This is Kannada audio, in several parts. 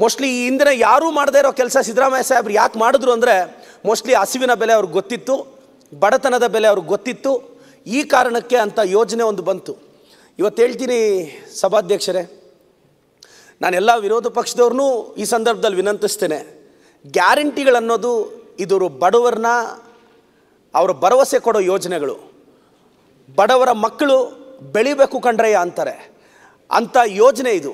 ಮೋಸ್ಟ್ಲಿ ಈ ಹಿಂದಿನ ಯಾರೂ ಮಾಡದೇ ಇರೋ ಕೆಲಸ ಸಿದ್ದರಾಮಯ್ಯ ಸಾಹೇಬ್ರು ಯಾಕೆ ಮಾಡಿದ್ರು ಅಂದರೆ ಮೋಸ್ಟ್ಲಿ ಹಸಿವಿನ ಬೆಲೆ ಅವ್ರಿಗೆ ಗೊತ್ತಿತ್ತು ಬಡತನದ ಬೆಲೆ ಅವ್ರಿಗೆ ಗೊತ್ತಿತ್ತು ಈ ಕಾರಣಕ್ಕೆ ಅಂಥ ಯೋಜನೆ ಒಂದು ಬಂತು ಇವತ್ತು ಹೇಳ್ತೀನಿ ಸಭಾಧ್ಯಕ್ಷರೇ ನಾನೆಲ್ಲ ವಿರೋಧ ಪಕ್ಷದವ್ರನ್ನೂ ಈ ಸಂದರ್ಭದಲ್ಲಿ ವಿನಂತಿಸ್ತೇನೆ ಗ್ಯಾರಂಟಿಗಳನ್ನೋದು ಇದರ ಬಡವರನ್ನ ಅವರ ಭರವಸೆ ಕೊಡೋ ಯೋಜನೆಗಳು ಬಡವರ ಮಕ್ಕಳು ಬೆಳಿಬೇಕು ಕಂಡ್ರಯ್ಯ ಅಂತಾರೆ ಅಂಥ ಯೋಜನೆ ಇದು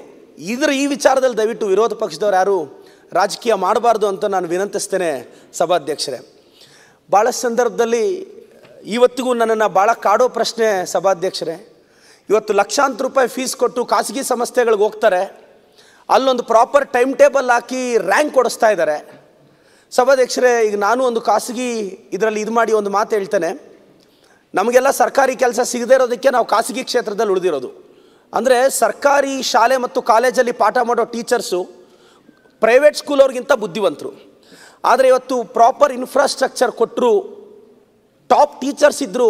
ಇದರ ಈ ವಿಚಾರದಲ್ಲಿ ದಯವಿಟ್ಟು ವಿರೋಧ ಪಕ್ಷದವ್ರು ಯಾರು ರಾಜಕೀಯ ಮಾಡಬಾರ್ದು ಅಂತ ನಾನು ವಿನಂತಿಸ್ತೇನೆ ಸಭಾಧ್ಯಕ್ಷರೇ ಭಾಳ ಸಂದರ್ಭದಲ್ಲಿ ಇವತ್ತಿಗೂ ನನ್ನನ್ನು ಭಾಳ ಕಾಡೋ ಪ್ರಶ್ನೆ ಸಭಾಧ್ಯಕ್ಷರೇ ಇವತ್ತು ಲಕ್ಷಾಂತರ ರೂಪಾಯಿ ಫೀಸ್ ಕೊಟ್ಟು ಖಾಸಗಿ ಸಂಸ್ಥೆಗಳಿಗೆ ಹೋಗ್ತಾರೆ ಅಲ್ಲೊಂದು ಪ್ರಾಪರ್ ಟೈಮ್ ಟೇಬಲ್ ಹಾಕಿ ರ್ಯಾಂಕ್ ಕೊಡಿಸ್ತಾ ಇದ್ದಾರೆ ಸಭಾಧ್ಯಕ್ಷರೇ ಈಗ ನಾನು ಒಂದು ಖಾಸಗಿ ಇದರಲ್ಲಿ ಇದು ಮಾಡಿ ಒಂದು ಮಾತು ಹೇಳ್ತೇನೆ ನಮಗೆಲ್ಲ ಸರ್ಕಾರಿ ಕೆಲಸ ಸಿಗದೇ ಇರೋದಕ್ಕೆ ನಾವು ಖಾಸಗಿ ಕ್ಷೇತ್ರದಲ್ಲಿ ಉಳಿದಿರೋದು ಅಂದರೆ ಸರ್ಕಾರಿ ಶಾಲೆ ಮತ್ತು ಕಾಲೇಜಲ್ಲಿ ಪಾಠ ಮಾಡೋ ಟೀಚರ್ಸು ಪ್ರೈವೇಟ್ ಸ್ಕೂಲವ್ರಿಗಿಂತ ಬುದ್ಧಿವಂತರು ಆದರೆ ಇವತ್ತು ಪ್ರಾಪರ್ ಇನ್ಫ್ರಾಸ್ಟ್ರಕ್ಚರ್ ಕೊಟ್ಟರು ಟಾಪ್ ಟೀಚರ್ಸ್ ಇದ್ದರು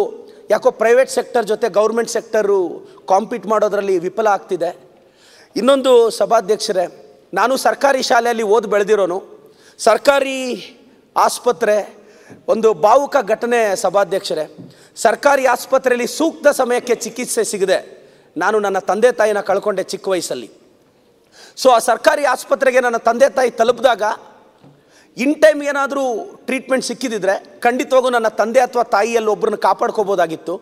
ಯಾಕೋ ಪ್ರೈವೇಟ್ ಸೆಕ್ಟರ್ ಜೊತೆ ಗೌರ್ಮೆಂಟ್ ಸೆಕ್ಟರು ಕಾಂಪೀಟ್ ಮಾಡೋದರಲ್ಲಿ ವಿಫಲ ಆಗ್ತಿದೆ ಇನ್ನೊಂದು ಸಭಾಧ್ಯಕ್ಷರೇ ನಾನು ಸರ್ಕಾರಿ ಶಾಲೆಯಲ್ಲಿ ಓದಿ ಬೆಳೆದಿರೋನು ಸರ್ಕಾರಿ ಆಸ್ಪತ್ರೆ ಒಂದು ಭಾವುಕ ಘಟನೆ ಸಭಾಧ್ಯಕ್ಷರೇ ಸರ್ಕಾರಿ ಆಸ್ಪತ್ರೆಯಲ್ಲಿ ಸೂಕ್ತ ಸಮಯಕ್ಕೆ ಚಿಕಿತ್ಸೆ ಸಿಗದೆ ನಾನು ನನ್ನ ತಂದೆ ತಾಯಿನ ಕಳ್ಕೊಂಡೆ ಚಿಕ್ಕ ವಯಸ್ಸಲ್ಲಿ ಸೊ ಆ ಸರ್ಕಾರಿ ಆಸ್ಪತ್ರೆಗೆ ನನ್ನ ತಂದೆ ತಾಯಿ ತಲುಪಿದಾಗ ಇನ್ ಟೈಮ್ ಏನಾದರೂ ಟ್ರೀಟ್ಮೆಂಟ್ ಸಿಕ್ಕಿದಿದ್ರೆ ಖಂಡಿತವಾಗೂ ನನ್ನ ತಂದೆ ಅಥವಾ ತಾಯಿಯಲ್ಲಿ ಒಬ್ಬರನ್ನ ಕಾಪಾಡ್ಕೋಬೋದಾಗಿತ್ತು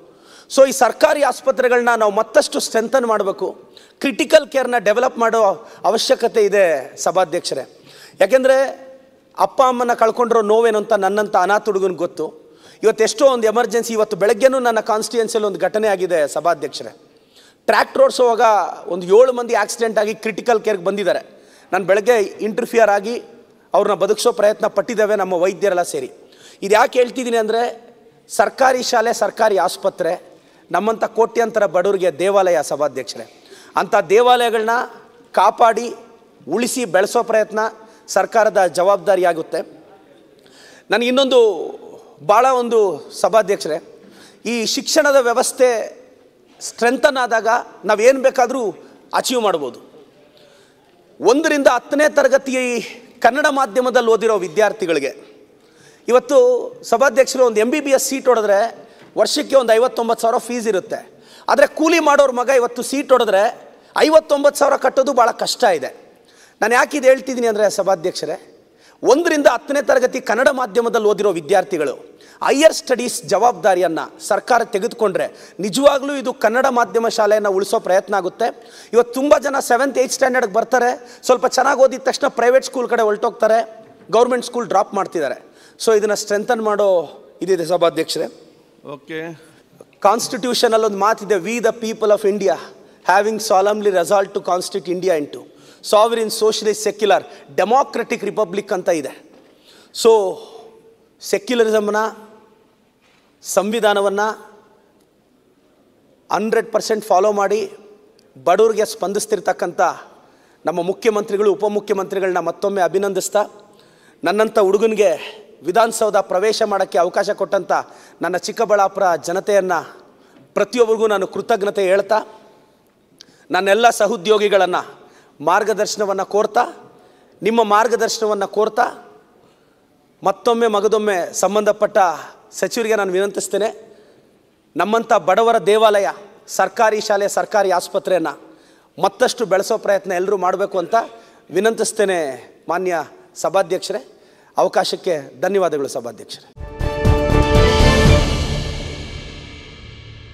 ಸೊ ಈ ಸರ್ಕಾರಿ ಆಸ್ಪತ್ರೆಗಳನ್ನ ನಾವು ಮತ್ತಷ್ಟು ಸ್ಟ್ರೆಂಥನ್ ಮಾಡಬೇಕು ಕ್ರಿಟಿಕಲ್ ಕೇರ್ನ ಡೆವಲಪ್ ಮಾಡೋ ಅವಶ್ಯಕತೆ ಇದೆ ಸಭಾಧ್ಯಕ್ಷರೇ ಯಾಕೆಂದರೆ ಅಪ್ಪ ಅಮ್ಮನ ಕಳ್ಕೊಂಡಿರೋ ನೋವೇನು ಅಂತ ನನ್ನಂಥ ಅನಾಥ ಹುಡುಗನ ಗೊತ್ತು ಇವತ್ತೆಷ್ಟೋ ಒಂದು ಎಮರ್ಜೆನ್ಸಿ ಇವತ್ತು ಬೆಳಗ್ಗೆನೂ ನನ್ನ ಕಾನ್ಸ್ಟಿಟ್ಯೂನ್ಸಿಯಲ್ಲಿ ಒಂದು ಘಟನೆ ಆಗಿದೆ ಸಭಾಧ್ಯಕ್ಷರೇ ಟ್ರ್ಯಾಕ್ಟ್ರ್ ಓಡಿಸೋವಾಗ ಒಂದು ಏಳು ಮಂದಿ ಆಕ್ಸಿಡೆಂಟ್ ಆಗಿ ಕ್ರಿಟಿಕಲ್ ಕೇರ್ಗೆ ಬಂದಿದ್ದಾರೆ ನಾನು ಬೆಳಗ್ಗೆ ಇಂಟರ್ಫಿಯರ್ ಆಗಿ ಅವ್ರನ್ನ ಬದುಕಿಸೋ ಪ್ರಯತ್ನ ಪಟ್ಟಿದ್ದೇವೆ ನಮ್ಮ ವೈದ್ಯರೆಲ್ಲ ಸೇರಿ ಇದು ಯಾಕೆ ಹೇಳ್ತಿದ್ದೀನಿ ಅಂದರೆ ಸರ್ಕಾರಿ ಶಾಲೆ ಸರ್ಕಾರಿ ಆಸ್ಪತ್ರೆ ನಮ್ಮಂಥ ಕೋಟ್ಯಂತರ ಬಡವರಿಗೆ ದೇವಾಲಯ ಸಭಾಧ್ಯಕ್ಷರೇ ಅಂಥ ದೇವಾಲಯಗಳನ್ನ ಕಾಪಾಡಿ ಉಳಿಸಿ ಬೆಳೆಸೋ ಪ್ರಯತ್ನ ಸರ್ಕಾರದ ಜವಾಬ್ದಾರಿಯಾಗುತ್ತೆ ನನಗೆ ಇನ್ನೊಂದು ಭಾಳ ಒಂದು ಸಭಾಧ್ಯಕ್ಷರೇ ಈ ಶಿಕ್ಷಣದ ವ್ಯವಸ್ಥೆ ಸ್ಟ್ರೆಂಥನ್ ಆದಾಗ ನಾವೇನು ಬೇಕಾದರೂ ಅಚೀವ್ ಮಾಡ್ಬೋದು ಒಂದರಿಂದ ಹತ್ತನೇ ತರಗತಿ ಕನ್ನಡ ಮಾಧ್ಯಮದಲ್ಲಿ ಓದಿರೋ ವಿದ್ಯಾರ್ಥಿಗಳಿಗೆ ಇವತ್ತು ಸಭಾಧ್ಯಕ್ಷರು ಒಂದು M B B S seat ಹೊಡೆದ್ರೆ ವರ್ಷಕ್ಕೆ ಒಂದು ಐವತ್ತೊಂಬತ್ತು ಸಾವಿರ ಫೀಸ್ ಇರುತ್ತೆ ಆದರೆ ಕೂಲಿ ಮಾಡೋರ ಮಗ ಇವತ್ತು ಸೀಟ್ ಹೊಡೆದ್ರೆ ಐವತ್ತೊಂಬತ್ತು ಸಾವಿರ ಕಟ್ಟೋದು ಭಾಳ ಕಷ್ಟ ಇದೆ ನಾನು ಯಾಕಿದು ಹೇಳ್ತಿದ್ದೀನಿ ಅಂದರೆ ಸಭಾಧ್ಯಕ್ಷರೇ ಒಂದರಿಂದ ಹತ್ತನೇ ತರಗತಿ ಕನ್ನಡ ಮಾಧ್ಯಮದಲ್ಲಿ ಓದಿರೋ ವಿದ್ಯಾರ್ಥಿಗಳು ಹೈಯರ್ ಸ್ಟಡೀಸ್ ಜವಾಬ್ದಾರಿಯನ್ನು ಸರ್ಕಾರ ತೆಗೆದುಕೊಂಡ್ರೆ ನಿಜವಾಗ್ಲೂ ಇದು ಕನ್ನಡ ಮಾಧ್ಯಮ ಶಾಲೆಯನ್ನು ಉಳಿಸೋ ಪ್ರಯತ್ನ ಆಗುತ್ತೆ ಇವತ್ತು ತುಂಬ ಜನ ಸೆವೆಂತ್ ಏಯ್ತ್ ಸ್ಟ್ಯಾಂಡರ್ಡ್ಗೆ ಬರ್ತಾರೆ ಸ್ವಲ್ಪ ಚೆನ್ನಾಗಿ ಓದಿದ ತಕ್ಷಣ ಪ್ರೈವೇಟ್ ಸ್ಕೂಲ್ ಕಡೆ ಹೊರಟೋಗ್ತಾರೆ ಗೌರ್ಮೆಂಟ್ ಸ್ಕೂಲ್ ಡ್ರಾಪ್ ಮಾಡ್ತಿದ್ದಾರೆ ಸೊ ಇದನ್ನು ಸ್ಟ್ರೆಂಥನ್ ಮಾಡೋ ಇದಿದೆ ಸಭಾಧ್ಯಕ್ಷರೇ ಓಕೆ ಕಾನ್ಸ್ಟಿಟ್ಯೂಷನಲ್ಲಿ ಒಂದು ಮಾತಿದೆ we the people of India having solemnly resolved to constitute India into sovereign socialist secular democratic republic ಅಂತ ಇದೆ ಸೊ ಸೆಕ್ಯುಲರಿಸಮ್ನ ಸಂವಿಧಾನವನ್ನು ಹಂಡ್ರೆಡ್ ಪರ್ಸೆಂಟ್ ಫಾಲೋ ಮಾಡಿ ಬಡವ್ರಿಗೆ ಸ್ಪಂದಿಸ್ತಿರ್ತಕ್ಕಂಥ ನಮ್ಮ ಮುಖ್ಯಮಂತ್ರಿಗಳು ಉಪಮುಖ್ಯಮಂತ್ರಿಗಳನ್ನ ಮತ್ತೊಮ್ಮೆ ಅಭಿನಂದಿಸ್ತಾ ನನ್ನಂಥ ಹುಡುಗನಿಗೆ ವಿಧಾನಸೌಧ ಪ್ರವೇಶ ಮಾಡೋಕ್ಕೆ ಅವಕಾಶ ಕೊಟ್ಟಂಥ ನನ್ನ ಚಿಕ್ಕಬಳ್ಳಾಪುರ ಜನತೆಯನ್ನು ಪ್ರತಿಯೊಬ್ಬರಿಗೂ ನಾನು ಕೃತಜ್ಞತೆ ಹೇಳ್ತಾ ನನ್ನೆಲ್ಲ ಸಹೋದ್ಯೋಗಿಗಳನ್ನು ಮಾರ್ಗದರ್ಶನವನ್ನು ಕೋರ್ತಾ ನಿಮ್ಮ ಮಾರ್ಗದರ್ಶನವನ್ನು ಕೋರ್ತಾ ಮತ್ತೊಮ್ಮೆ ಮಗದೊಮ್ಮೆ ಸಂಬಂಧಪಟ್ಟ ಸಚಿವರಿಗೆ ನಾನು ವಿನಂತಿಸ್ತೇನೆ ನಮ್ಮಂಥ ಬಡವರ ದೇವಾಲಯ ಸರ್ಕಾರಿ ಶಾಲೆ ಸರ್ಕಾರಿ ಆಸ್ಪತ್ರೆಯನ್ನು ಮತ್ತಷ್ಟು ಬೆಳೆಸೋ ಪ್ರಯತ್ನ ಎಲ್ಲರೂ ಮಾಡಬೇಕು ಅಂತ ವಿನಂತಿಸ್ತೇನೆ ಮಾನ್ಯ ಸಭಾಧ್ಯಕ್ಷರೇ ಅವಕಾಶಕ್ಕೆ ಧನ್ಯವಾದಗಳು ಸಭಾಧ್ಯಕ್ಷರೇ